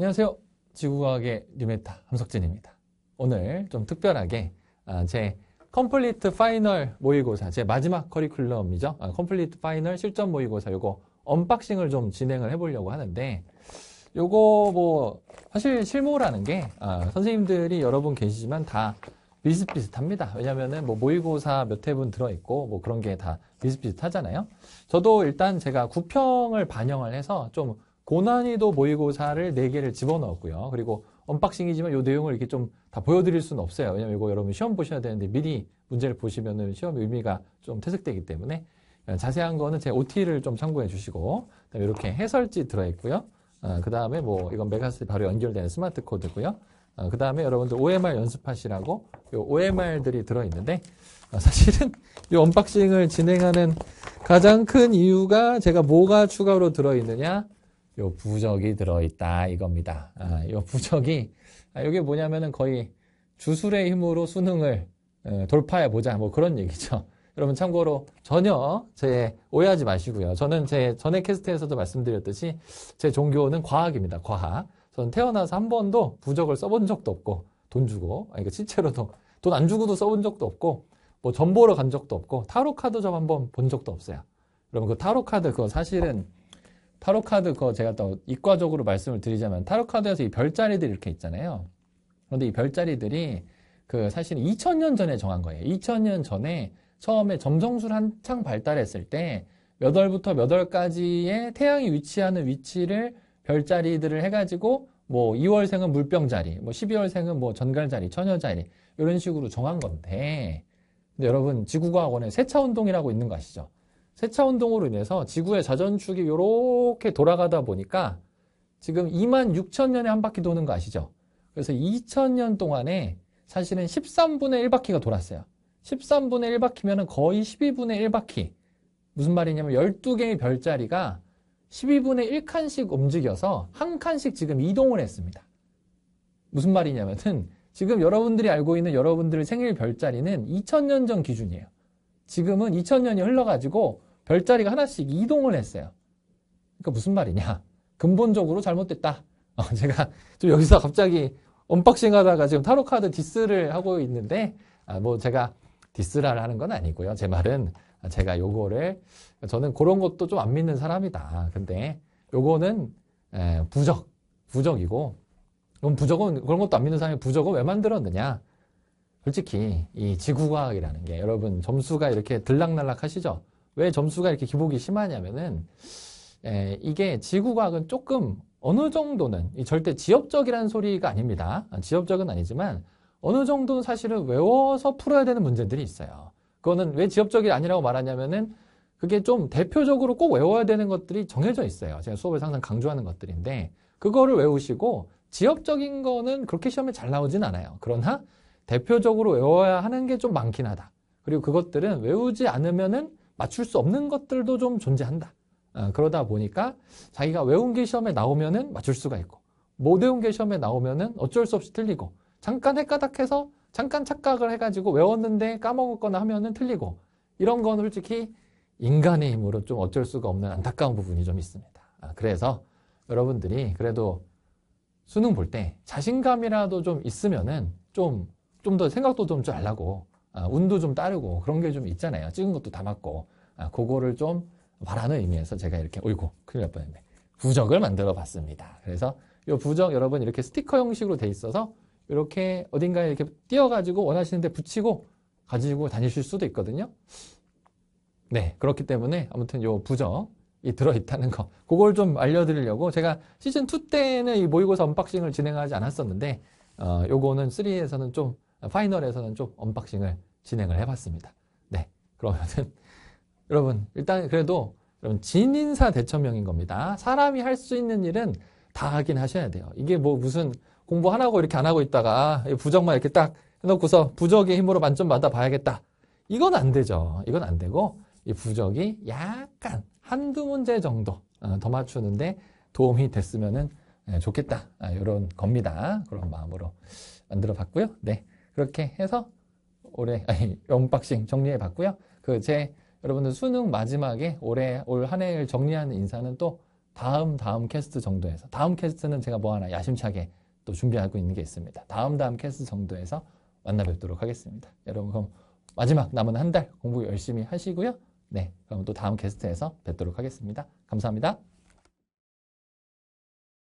안녕하세요. 지구과학의 뉴메타 함석진입니다. 오늘 좀 특별하게 아, 제 컴플리트 파이널 모의고사, 제 마지막 커리큘럼이죠. 아, 컴플리트 파이널 실전 모의고사 이거 언박싱을 좀 진행을 해보려고 하는데 요거 뭐 사실 실무라는 게 아, 선생님들이 여러분 계시지만 다 비슷비슷합니다. 왜냐면은 뭐 모의고사 몇 회분 들어있고 뭐 그런 게 다 비슷비슷하잖아요. 저도 일단 제가 구평을 반영을 해서 좀 고난이도 모의고사를 4개를 집어넣었고요. 그리고 언박싱이지만 이 내용을 이렇게 좀 다 보여드릴 수는 없어요. 왜냐면 이거 여러분 시험 보셔야 되는데 미리 문제를 보시면은 시험 의미가 의좀 퇴색되기 때문에 자세한 거는 제 OT를 좀 참고해 주시고 그다음에 이렇게 해설지 들어있고요. 어, 그 다음에 뭐 이건 메가스 바로 연결된 스마트 코드고요. 어, 그 다음에 여러분들 OMR 연습하시라고 요 OMR들이 들어있는데 어, 사실은 이 언박싱을 진행하는 가장 큰 이유가 제가 뭐가 추가로 들어있느냐 요 부적이 들어있다 이겁니다. 아, 요 부적이 아, 이게 뭐냐면은 거의 주술의 힘으로 수능을 에, 어, 돌파해 보자 뭐 그런 얘기죠. 여러분 참고로 전혀 제 오해하지 마시고요. 저는 제 전에 캐스트에서도 말씀드렸듯이 제 종교는 과학입니다. 과학. 저는 태어나서 한 번도 부적을 써본 적도 없고 돈 주고 아니 그러니까 실제로도 돈 안 주고도 써본 적도 없고 뭐 전보러 간 적도 없고 타로 카드점 한번 본 적도 없어요. 여러분 그 타로 카드 그거 사실은 타로 카드 그거 제가 또 이과적으로 말씀을 드리자면 타로 카드에서 이 별자리들이 이렇게 있잖아요. 그런데 이 별자리들이 그 사실 은 2000년 전에 정한 거예요. 2000년 전에 처음에 점정술 한창 발달했을 때 몇 월부터 몇 월까지의 태양이 위치하는 위치를 별자리들을 해가지고 뭐 2월생은 물병자리, 뭐 12월생은 뭐 전갈자리, 처녀자리 이런 식으로 정한 건데 근데 여러분 지구과학원에 세차운동이라고 있는 거 아시죠? 세차 운동으로 인해서 지구의 자전축이 이렇게 돌아가다 보니까 지금 2만 6천 년에 한 바퀴 도는 거 아시죠? 그래서 2천 년 동안에 사실은 13분의 1바퀴가 돌았어요. 13분의 1바퀴면 거의 12분의 1바퀴. 무슨 말이냐면 12개의 별자리가 12분의 1칸씩 움직여서 한 칸씩 지금 이동을 했습니다. 무슨 말이냐면은 지금 여러분들이 알고 있는 여러분들의 생일 별자리는 2000년 전 기준이에요. 지금은 2000년이 흘러가지고 별자리가 하나씩 이동을 했어요. 그러니까 무슨 말이냐. 근본적으로 잘못됐다. 어, 제가 좀 여기서 갑자기 언박싱 하다가 지금 타로카드 디스를 하고 있는데, 아, 뭐 제가 디스를 하는 건 아니고요. 제 말은 제가 요거를, 저는 그런 것도 좀 안 믿는 사람이다. 근데 요거는 에, 부적, 부적이고, 그럼 부적은, 그런 것도 안 믿는 사람이 부적은 왜 만들었느냐. 솔직히 이 지구과학이라는 게 여러분 점수가 이렇게 들락날락 하시죠? 왜 점수가 이렇게 기복이 심하냐면은 에, 예, 이게 지구과학은 조금 어느 정도는 절대 지엽적이라는 소리가 아닙니다. 지엽적은 아니지만 어느 정도는 사실은 외워서 풀어야 되는 문제들이 있어요. 그거는 왜 지엽적이 아니라고 말하냐면은 그게 좀 대표적으로 꼭 외워야 되는 것들이 정해져 있어요. 제가 수업을 항상 강조하는 것들인데 그거를 외우시고 지엽적인 거는 그렇게 시험에 잘 나오진 않아요. 그러나 대표적으로 외워야 하는 게 좀 많긴 하다. 그리고 그것들은 외우지 않으면은 맞출 수 없는 것들도 좀 존재한다. 어, 그러다 보니까 자기가 외운 게 시험에 나오면은 맞출 수가 있고 못 외운 게 시험에 나오면은 어쩔 수 없이 틀리고 잠깐 헷가닥해서 잠깐 착각을 해가지고 외웠는데 까먹었거나 하면은 틀리고 이런 건 솔직히 인간의 힘으로 좀 어쩔 수가 없는 안타까운 부분이 좀 있습니다. 아, 그래서 여러분들이 그래도 수능 볼 때 자신감이라도 좀 있으면은 좀 좀더 생각도 좀잘하고 아, 운도 좀 따르고 그런 게 좀 있잖아요. 찍은 것도 다 맞고 아, 그거를 좀 바라는 의미에서 제가 이렇게 어이고 큰일 날 뻔했네. 부적을 만들어 봤습니다. 그래서 이 부적 여러분 이렇게 스티커 형식으로 돼 있어서 이렇게 어딘가에 이렇게 띄어가지고 원하시는 데 붙이고 가지고 다니실 수도 있거든요. 네 그렇기 때문에 아무튼 이 부적이 들어있다는 거 그걸 좀 알려드리려고 제가 시즌2 때는 이 모의고사 언박싱을 진행하지 않았었는데 어, 요거는 3에서는 좀 파이널에서는 좀 언박싱을 진행을 해봤습니다. 네, 그러면은 여러분 일단 그래도 여러분 진인사 대천명인 겁니다. 사람이 할 수 있는 일은 다 하긴 하셔야 돼요. 이게 뭐 무슨 공부 하나고 이렇게 안 하고 있다가 부적만 이렇게 딱 해놓고서 부적의 힘으로 만점 받아 봐야겠다. 이건 안 되죠. 이건 안 되고 이 부적이 약간 한두 문제 정도 어, 더 맞추는데 도움이 됐으면 예, 좋겠다. 이런 아, 겁니다. 그런 마음으로 만들어 봤고요. 네. 그렇게 해서 올해 아니 언박싱 정리해 봤고요. 그 제 여러분들 수능 마지막에 올해 올 한 해를 정리하는 인사는 또 다음 다음 캐스트 정도에서 다음 캐스트는 제가 뭐 하나 야심차게 또 준비하고 있는 게 있습니다. 다음 다음 캐스트 정도에서 만나 뵙도록 하겠습니다. 여러분 그럼 마지막 남은 한 달 공부 열심히 하시고요. 네, 그럼 또 다음 캐스트에서 뵙도록 하겠습니다. 감사합니다.